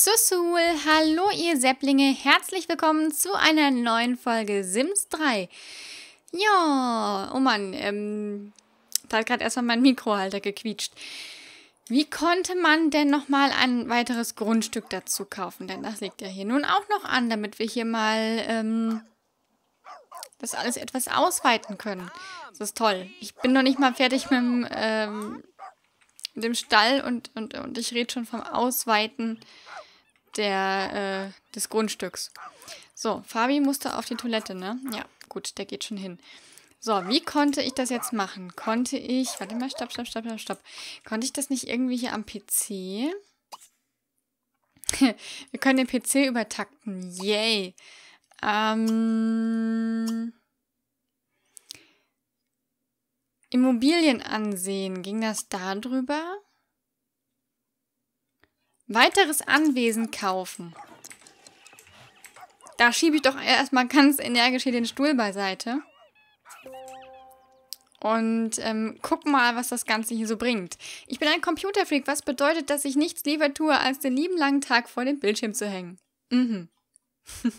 Susul, hallo ihr Sepplinge, herzlich willkommen zu einer neuen Folge Sims 3. Ja, oh Mann, ähm, da hat gerade erstmal mein Mikrohalter gequietscht. Wie konnte man denn nochmal ein weiteres Grundstück dazu kaufen? Denn das liegt ja hier nun auch noch an, damit wir hier mal ähm, das alles etwas ausweiten können. Das ist toll. Ich bin noch nicht mal fertig mit dem, ähm, dem Stall und, und, und ich rede schon vom Ausweiten der, äh, des Grundstücks. So, Fabi musste auf die Toilette, ne? Ja, gut, der geht schon hin. So, wie konnte ich das jetzt machen? Konnte ich, warte mal, stopp, stopp, stopp, stopp, stopp. Konnte ich das nicht irgendwie hier am PC? Wir können den PC übertakten, yay. Ähm... Immobilien ansehen, ging das da drüber? Weiteres Anwesen kaufen. Da schiebe ich doch erstmal ganz energisch hier den Stuhl beiseite. Und ähm, guck mal, was das Ganze hier so bringt. Ich bin ein Computerfreak, was bedeutet, dass ich nichts lieber tue, als den lieben langen Tag vor dem Bildschirm zu hängen. Mhm.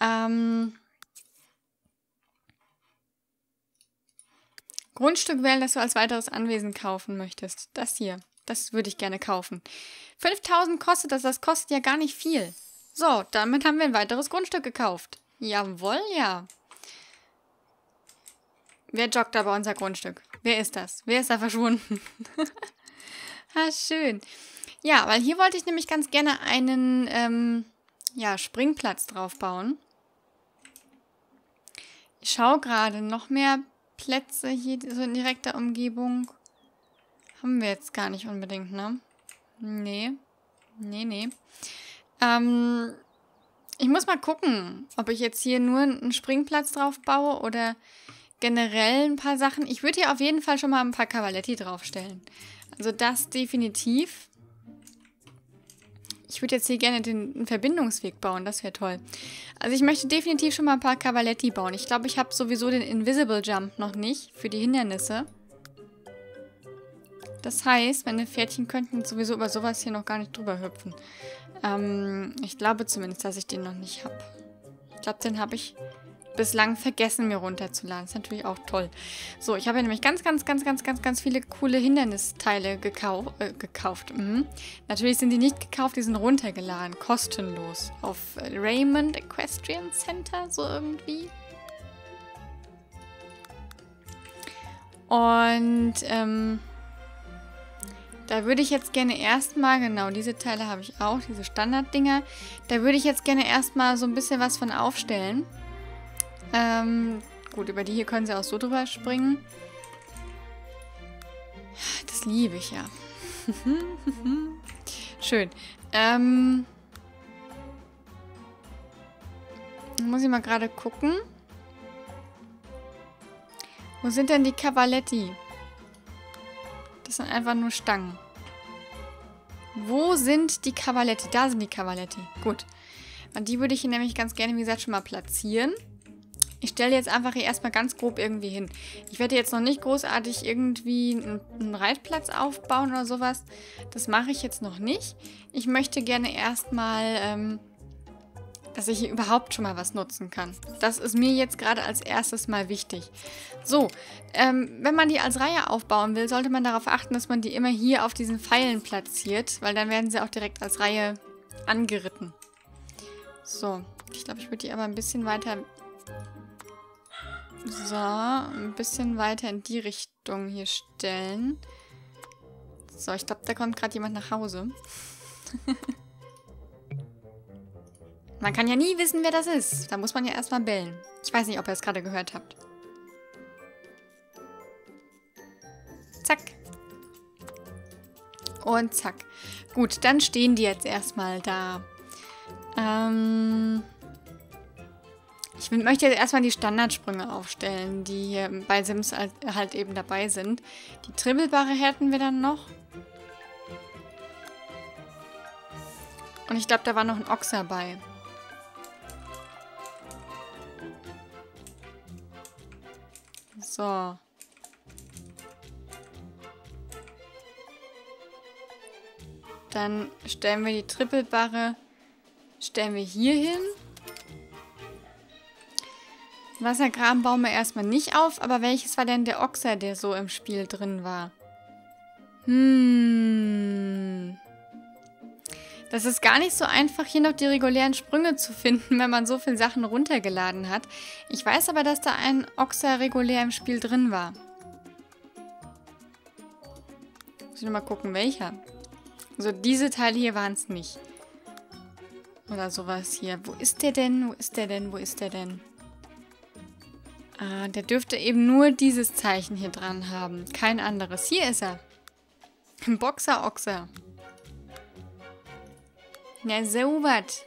ähm. Grundstück wählen, das du als weiteres Anwesen kaufen möchtest. Das hier. Das würde ich gerne kaufen. 5000 kostet das, das kostet ja gar nicht viel. So, damit haben wir ein weiteres Grundstück gekauft. Jawohl, ja. Wer joggt da bei unser Grundstück? Wer ist das? Wer ist da verschwunden? ah, schön. Ja, weil hier wollte ich nämlich ganz gerne einen ähm, ja, Springplatz draufbauen. Ich schaue gerade noch mehr Plätze hier so in direkter Umgebung. Haben wir jetzt gar nicht unbedingt, ne? Nee. Nee, nee. Ähm, ich muss mal gucken, ob ich jetzt hier nur einen Springplatz drauf baue oder generell ein paar Sachen. Ich würde hier auf jeden Fall schon mal ein paar Cavaletti draufstellen. Also das definitiv. Ich würde jetzt hier gerne den Verbindungsweg bauen, das wäre toll. Also ich möchte definitiv schon mal ein paar Cavaletti bauen. Ich glaube, ich habe sowieso den Invisible Jump noch nicht für die Hindernisse. Das heißt, meine Pferdchen könnten sowieso über sowas hier noch gar nicht drüber hüpfen. Ähm, ich glaube zumindest, dass ich den noch nicht habe. Ich glaube, den habe ich bislang vergessen, mir runterzuladen. Ist natürlich auch toll. So, ich habe ja nämlich ganz, ganz, ganz, ganz, ganz, ganz viele coole Hindernisteile gekau äh, gekauft. Mhm. Natürlich sind die nicht gekauft, die sind runtergeladen. Kostenlos. Auf Raymond Equestrian Center, so irgendwie. Und, ähm... Da würde ich jetzt gerne erstmal, genau diese Teile habe ich auch, diese Standarddinger. Da würde ich jetzt gerne erstmal so ein bisschen was von aufstellen. Ähm, gut, über die hier können sie auch so drüber springen. Das liebe ich ja. Schön. Ähm, muss ich mal gerade gucken. Wo sind denn die Cavaletti? Das sind einfach nur Stangen. Wo sind die Cavaletti? Da sind die Cavaletti. Gut. Und die würde ich hier nämlich ganz gerne, wie gesagt, schon mal platzieren. Ich stelle jetzt einfach hier erstmal ganz grob irgendwie hin. Ich werde jetzt noch nicht großartig irgendwie einen Reitplatz aufbauen oder sowas. Das mache ich jetzt noch nicht. Ich möchte gerne erstmal ähm, dass ich hier überhaupt schon mal was nutzen kann. Das ist mir jetzt gerade als erstes mal wichtig. So, ähm, wenn man die als Reihe aufbauen will, sollte man darauf achten, dass man die immer hier auf diesen Pfeilen platziert, weil dann werden sie auch direkt als Reihe angeritten. So, ich glaube, ich würde die aber ein bisschen weiter... So, ein bisschen weiter in die Richtung hier stellen. So, ich glaube, da kommt gerade jemand nach Hause. Man kann ja nie wissen, wer das ist. Da muss man ja erstmal bellen. Ich weiß nicht, ob ihr es gerade gehört habt. Zack. Und zack. Gut, dann stehen die jetzt erstmal da. Ähm... Ich möchte jetzt erstmal die Standardsprünge aufstellen, die hier bei Sims halt eben dabei sind. Die dribbelbare hätten wir dann noch. Und ich glaube, da war noch ein Ochs dabei. So. Dann stellen wir die Trippelbarre, stellen wir hier hin. Wassergraben bauen wir erstmal nicht auf, aber welches war denn der Ochser, der so im Spiel drin war? Hmm. Das ist gar nicht so einfach, hier noch die regulären Sprünge zu finden, wenn man so viele Sachen runtergeladen hat. Ich weiß aber, dass da ein Oxer regulär im Spiel drin war. Muss ich nochmal gucken, welcher. Also diese Teile hier waren es nicht. Oder sowas hier. Wo ist der denn? Wo ist der denn? Wo ist der denn? Ah, der dürfte eben nur dieses Zeichen hier dran haben. Kein anderes. Hier ist er. Ein Boxer Oxer. Ja, ne, so was.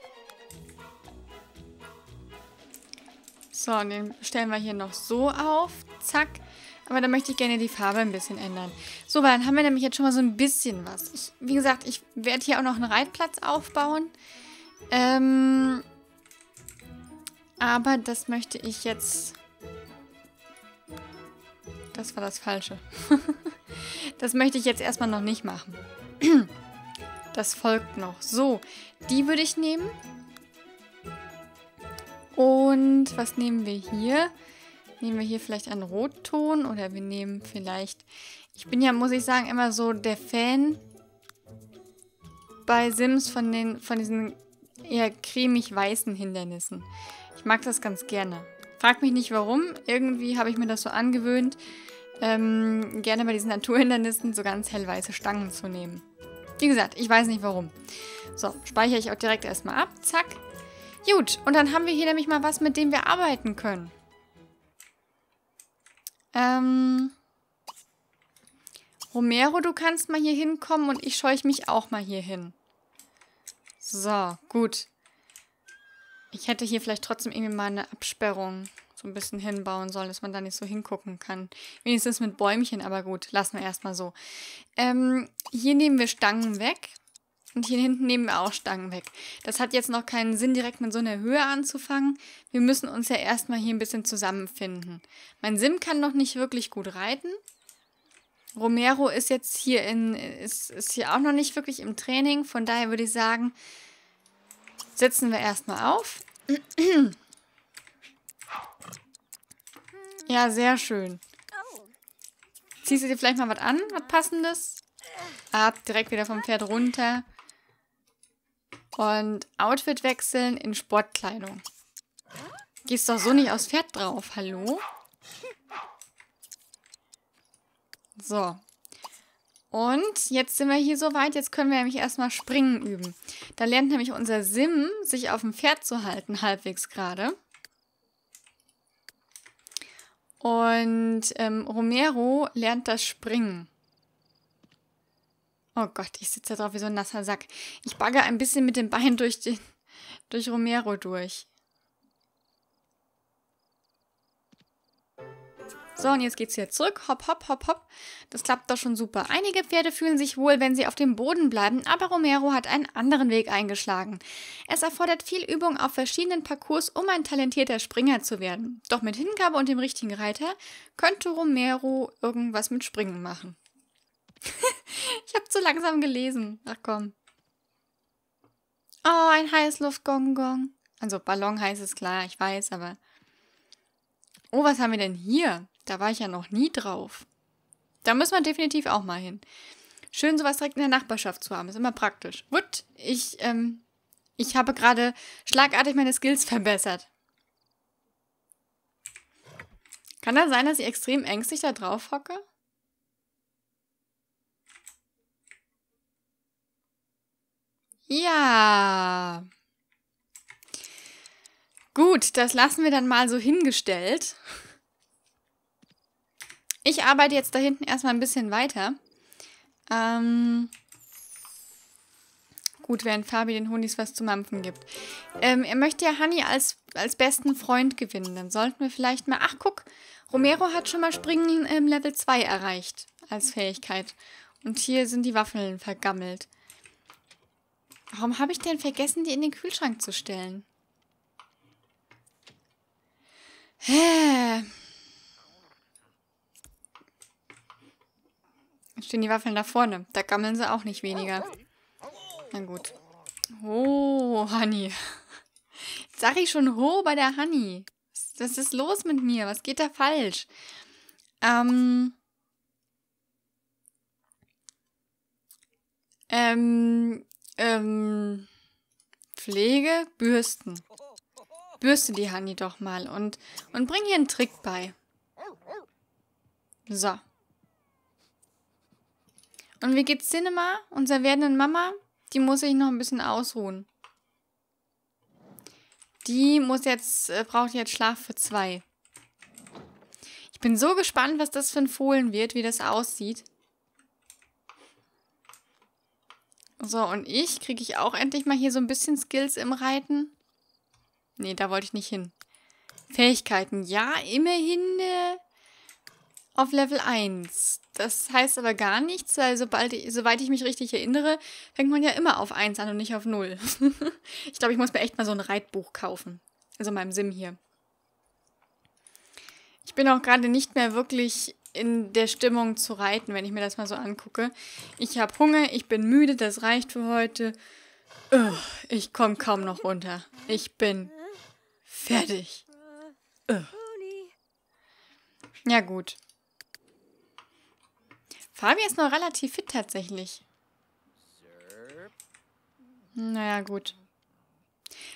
So, und den stellen wir hier noch so auf. Zack. Aber da möchte ich gerne die Farbe ein bisschen ändern. So, weil dann haben wir nämlich jetzt schon mal so ein bisschen was. Ich, wie gesagt, ich werde hier auch noch einen Reitplatz aufbauen. Ähm, aber das möchte ich jetzt... Das war das Falsche. das möchte ich jetzt erstmal noch nicht machen. Das folgt noch. So, die würde ich nehmen. Und was nehmen wir hier? Nehmen wir hier vielleicht einen Rotton oder wir nehmen vielleicht... Ich bin ja, muss ich sagen, immer so der Fan bei Sims von, den, von diesen eher cremig-weißen Hindernissen. Ich mag das ganz gerne. Frag mich nicht warum. Irgendwie habe ich mir das so angewöhnt, ähm, gerne bei diesen Naturhindernissen so ganz hellweiße Stangen zu nehmen. Wie gesagt, ich weiß nicht warum. So, speichere ich auch direkt erstmal ab. Zack. Gut, und dann haben wir hier nämlich mal was, mit dem wir arbeiten können. Ähm... Romero, du kannst mal hier hinkommen und ich scheuche mich auch mal hier hin. So, gut. Ich hätte hier vielleicht trotzdem irgendwie mal eine Absperrung so ein bisschen hinbauen soll, dass man da nicht so hingucken kann. Wenigstens mit Bäumchen, aber gut, lassen wir erstmal so. Ähm, hier nehmen wir Stangen weg. Und hier hinten nehmen wir auch Stangen weg. Das hat jetzt noch keinen Sinn, direkt mit so einer Höhe anzufangen. Wir müssen uns ja erstmal hier ein bisschen zusammenfinden. Mein Sim kann noch nicht wirklich gut reiten. Romero ist jetzt hier in, ist, ist hier auch noch nicht wirklich im Training. Von daher würde ich sagen, setzen wir erstmal auf. Ja, sehr schön. Ziehst du dir vielleicht mal was an, was passendes? Ab, direkt wieder vom Pferd runter. Und Outfit wechseln in Sportkleidung. Gehst doch so nicht aufs Pferd drauf, hallo? So. Und jetzt sind wir hier soweit. Jetzt können wir nämlich erstmal springen üben. Da lernt nämlich unser Sim, sich auf dem Pferd zu halten, halbwegs gerade. Und ähm, Romero lernt das Springen. Oh Gott, ich sitze da drauf wie so ein nasser Sack. Ich bagge ein bisschen mit dem Bein durch, den, durch Romero durch. So, und jetzt geht's hier zurück. Hopp, hopp, hopp, hopp. Das klappt doch schon super. Einige Pferde fühlen sich wohl, wenn sie auf dem Boden bleiben, aber Romero hat einen anderen Weg eingeschlagen. Es erfordert viel Übung auf verschiedenen Parcours, um ein talentierter Springer zu werden. Doch mit Hingabe und dem richtigen Reiter könnte Romero irgendwas mit Springen machen. ich habe zu langsam gelesen. Ach komm. Oh, ein Heißluft-Gong-Gong. Also Ballon heißt es klar, ich weiß, aber... Oh, was haben wir denn hier? Da war ich ja noch nie drauf. Da muss man definitiv auch mal hin. Schön, sowas direkt in der Nachbarschaft zu haben, ist immer praktisch. Gut, ich, ähm, ich habe gerade schlagartig meine Skills verbessert. Kann das sein, dass ich extrem ängstlich da drauf hocke? Ja. Gut, das lassen wir dann mal so hingestellt. Ich arbeite jetzt da hinten erstmal ein bisschen weiter. Ähm, gut, während Fabi den Honis was zu mampfen gibt. Ähm, er möchte ja Honey als, als besten Freund gewinnen. Dann sollten wir vielleicht mal... Ach, guck, Romero hat schon mal Springen ähm, Level 2 erreicht als Fähigkeit. Und hier sind die Waffeln vergammelt. Warum habe ich denn vergessen, die in den Kühlschrank zu stellen? Hä? Dann stehen die Waffeln da vorne. Da gammeln sie auch nicht weniger. Na gut. Oh, Honey. Jetzt sag ich schon Ho bei der Honey. Was ist los mit mir? Was geht da falsch? Ähm. Ähm. Ähm. Pflege, Bürsten. Bürste die Honey doch mal und, und bring ihr einen Trick bei. So. Und wir geht's Cinema, unserer werdenden Mama, die muss sich noch ein bisschen ausruhen. Die muss jetzt, äh, braucht jetzt Schlaf für zwei. Ich bin so gespannt, was das für ein Fohlen wird, wie das aussieht. So, und ich, kriege ich auch endlich mal hier so ein bisschen Skills im Reiten? Nee, da wollte ich nicht hin. Fähigkeiten, ja, immerhin äh, auf Level 1. Das heißt aber gar nichts, weil sobald ich, soweit ich mich richtig erinnere, fängt man ja immer auf 1 an und nicht auf 0. ich glaube, ich muss mir echt mal so ein Reitbuch kaufen. Also meinem Sim hier. Ich bin auch gerade nicht mehr wirklich in der Stimmung zu reiten, wenn ich mir das mal so angucke. Ich habe Hunger, ich bin müde, das reicht für heute. Ugh, ich komme kaum noch runter. Ich bin fertig. Ugh. Ja gut. Fabi ist noch relativ fit tatsächlich. Naja, gut.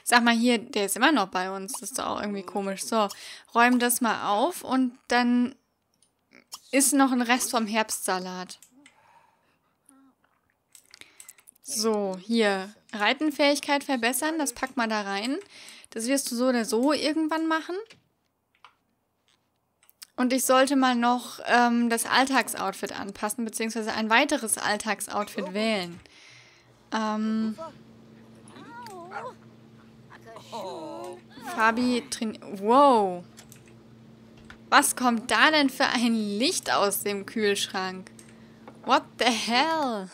Sag mal hier, der ist immer noch bei uns. Das ist doch auch irgendwie komisch. So, räum das mal auf und dann ist noch ein Rest vom Herbstsalat. So, hier. Reitenfähigkeit verbessern, das pack mal da rein. Das wirst du so oder so irgendwann machen. Und ich sollte mal noch ähm, das Alltagsoutfit anpassen, beziehungsweise ein weiteres Alltagsoutfit wählen. Ähm, Fabi trainiert... Wow. Was kommt da denn für ein Licht aus dem Kühlschrank? What the hell?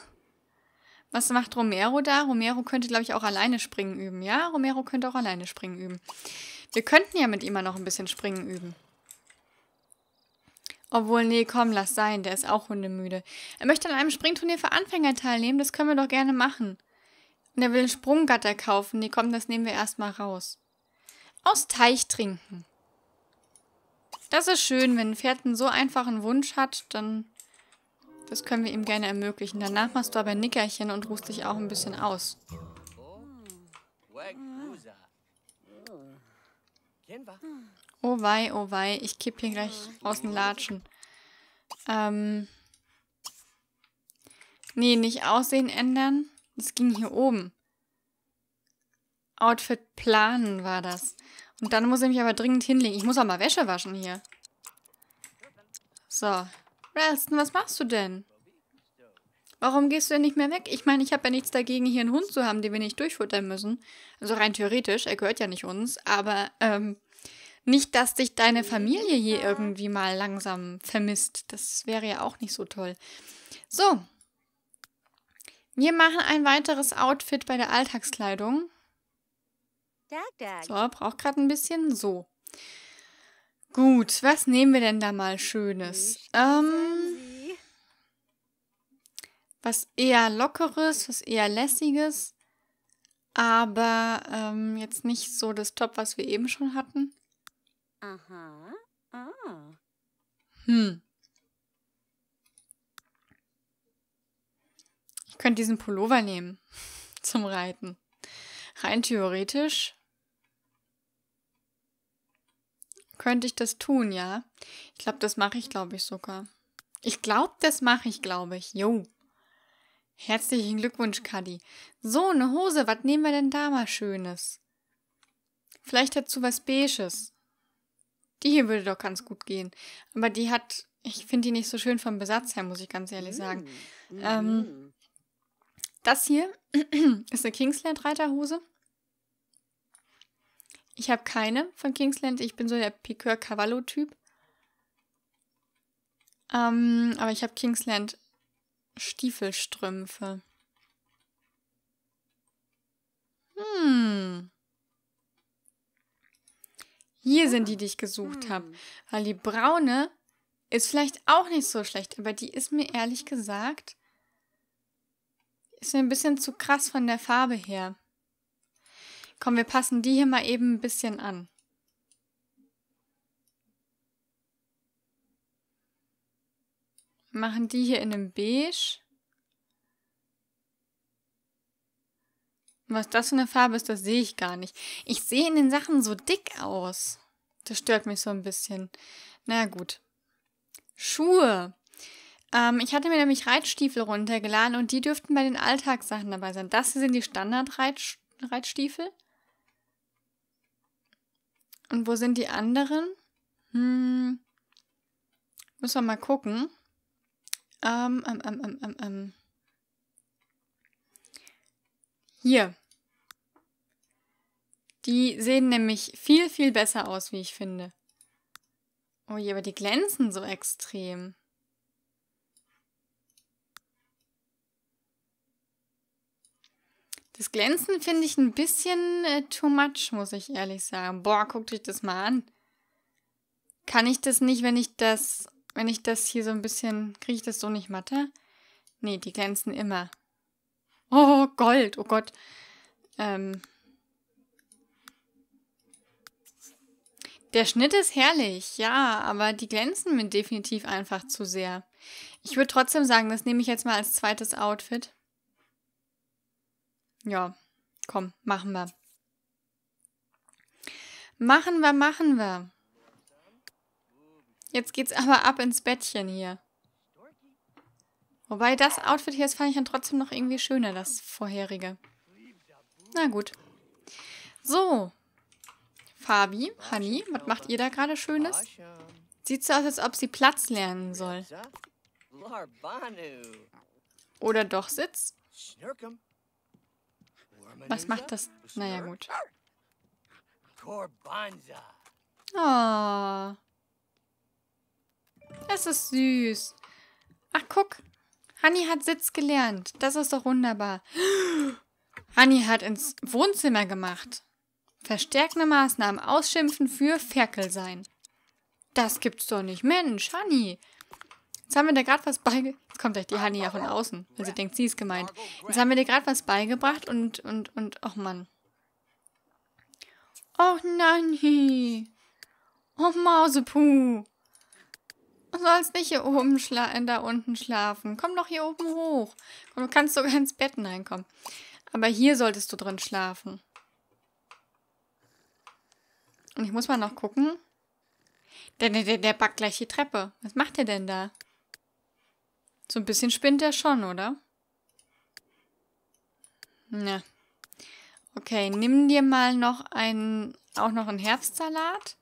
Was macht Romero da? Romero könnte, glaube ich, auch alleine springen üben. Ja, Romero könnte auch alleine springen üben. Wir könnten ja mit ihm mal noch ein bisschen springen üben. Obwohl, nee, komm, lass sein, der ist auch hundemüde. Er möchte an einem Springturnier für Anfänger teilnehmen, das können wir doch gerne machen. Und er will einen Sprunggatter kaufen, nee, komm, das nehmen wir erstmal raus. Aus Teich trinken. Das ist schön, wenn ein Pferd einen so einfachen Wunsch hat, dann... Das können wir ihm gerne ermöglichen. Danach machst du aber ein Nickerchen und ruhst dich auch ein bisschen aus. Oh. Oh wei, oh wei, ich kipp hier gleich aus dem Latschen. Ähm. Nee, nicht Aussehen ändern. Das ging hier oben. Outfit planen war das. Und dann muss ich mich aber dringend hinlegen. Ich muss auch mal Wäsche waschen hier. So. Ralston, was machst du denn? Warum gehst du denn nicht mehr weg? Ich meine, ich habe ja nichts dagegen, hier einen Hund zu haben, den wir nicht durchfuttern müssen. Also rein theoretisch, er gehört ja nicht uns, aber ähm, nicht, dass dich deine Familie hier irgendwie mal langsam vermisst. Das wäre ja auch nicht so toll. So. Wir machen ein weiteres Outfit bei der Alltagskleidung. So, braucht gerade ein bisschen. So. Gut, was nehmen wir denn da mal Schönes? Ähm, was eher Lockeres, was eher Lässiges. Aber ähm, jetzt nicht so das Top, was wir eben schon hatten. Aha. Ah. Hm. Ich könnte diesen Pullover nehmen zum Reiten. Rein theoretisch könnte ich das tun, ja. Ich glaube, das mache ich, glaube ich, sogar. Ich glaube, das mache ich, glaube ich. Jo. Herzlichen Glückwunsch, Kadi. So, eine Hose, was nehmen wir denn da mal Schönes? Vielleicht dazu was Beiges. Die hier würde doch ganz gut gehen. Aber die hat, ich finde die nicht so schön vom Besatz her, muss ich ganz ehrlich mm. sagen. Mm. Ähm, das hier ist eine Kingsland Reiterhose. Ich habe keine von Kingsland. Ich bin so der Piqueur Cavallo Typ. Ähm, aber ich habe Kingsland Stiefelstrümpfe. Hm. Hier sind die, die ich gesucht habe. Hm. Weil die braune ist vielleicht auch nicht so schlecht, aber die ist mir ehrlich gesagt, ist mir ein bisschen zu krass von der Farbe her. Komm, wir passen die hier mal eben ein bisschen an. machen die hier in einem Beige. Was das für eine Farbe ist, das sehe ich gar nicht. Ich sehe in den Sachen so dick aus. Das stört mich so ein bisschen. Na naja, gut. Schuhe. Ähm, ich hatte mir nämlich Reitstiefel runtergeladen und die dürften bei den Alltagssachen dabei sein. Das hier sind die Standard-Reitstiefel. Und wo sind die anderen? Hm. Müssen wir mal gucken. Ähm, ähm, ähm, ähm, ähm. ähm. Hier. Die sehen nämlich viel, viel besser aus, wie ich finde. Oh je, aber die glänzen so extrem. Das Glänzen finde ich ein bisschen äh, too much, muss ich ehrlich sagen. Boah, guckt euch das mal an. Kann ich das nicht, wenn ich das, wenn ich das hier so ein bisschen, kriege ich das so nicht matter? Nee, die glänzen immer. Oh, Gold, oh Gott. Ähm. Der Schnitt ist herrlich, ja, aber die glänzen mir definitiv einfach zu sehr. Ich würde trotzdem sagen, das nehme ich jetzt mal als zweites Outfit. Ja, komm, machen wir. Machen wir, machen wir. Jetzt geht's aber ab ins Bettchen hier. Wobei das Outfit hier, das fand ich dann trotzdem noch irgendwie schöner, das vorherige. Na gut. So. Fabi, Honey, was macht ihr da gerade Schönes? Sieht so aus, als ob sie Platz lernen soll. Oder doch Sitz? Was macht das? Naja, gut. Oh. Es ist süß. Ach, guck. Hanni hat Sitz gelernt. Das ist doch wunderbar. Hanni hat ins Wohnzimmer gemacht. Verstärkende Maßnahmen. Ausschimpfen für Ferkel sein. Das gibt's doch nicht. Mensch, Hanni. Jetzt haben wir dir gerade was beigebracht. Jetzt kommt gleich die Hanni ja von außen. Also denkt, sie ist gemeint. Jetzt haben wir dir gerade was beigebracht und, und, und, och Mann. Och, Nanni. Och, Mausepuh. Du sollst nicht hier oben schla da unten schlafen. Komm doch hier oben hoch. Komm, du kannst sogar ins Bett hineinkommen. Aber hier solltest du drin schlafen. Und ich muss mal noch gucken. Der, der, der packt gleich die Treppe. Was macht der denn da? So ein bisschen spinnt er schon, oder? Na. Okay, nimm dir mal noch einen, auch noch einen Herbstsalat.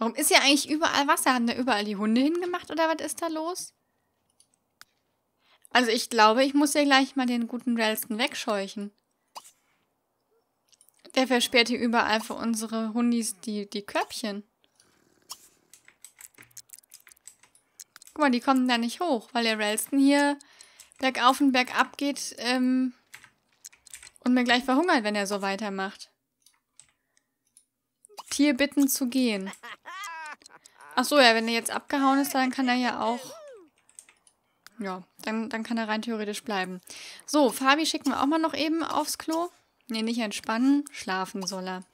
Warum ist hier eigentlich überall Wasser? Haben ne da überall die Hunde hingemacht oder was ist da los? Also ich glaube, ich muss ja gleich mal den guten Ralston wegscheuchen. Der versperrt hier überall für unsere Hundis die, die Köpfchen. Guck mal, die kommen da nicht hoch, weil der Ralston hier bergauf und bergab geht ähm, und mir gleich verhungert, wenn er so weitermacht. Tier bitten zu gehen. Achso, ja, wenn er jetzt abgehauen ist, dann kann er ja auch... Ja, dann, dann kann er rein theoretisch bleiben. So, Fabi schicken wir auch mal noch eben aufs Klo. Nee, nicht entspannen, schlafen soll er.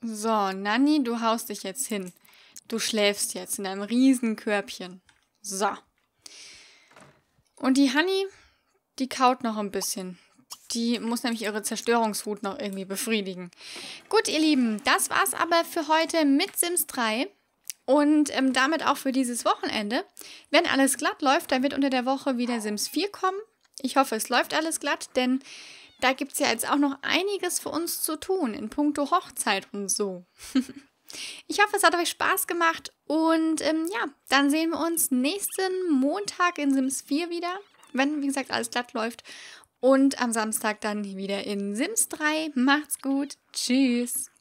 So, Nanni, du haust dich jetzt hin. Du schläfst jetzt in einem riesen Körbchen. So. Und die Hanni, die kaut noch ein bisschen. Die muss nämlich ihre Zerstörungswut noch irgendwie befriedigen. Gut, ihr Lieben, das war's aber für heute mit Sims 3 und ähm, damit auch für dieses Wochenende. Wenn alles glatt läuft, dann wird unter der Woche wieder Sims 4 kommen. Ich hoffe, es läuft alles glatt, denn da gibt es ja jetzt auch noch einiges für uns zu tun in puncto Hochzeit und so. ich hoffe, es hat euch Spaß gemacht und ähm, ja, dann sehen wir uns nächsten Montag in Sims 4 wieder, wenn, wie gesagt, alles glatt läuft und am Samstag dann wieder in Sims 3. Macht's gut. Tschüss.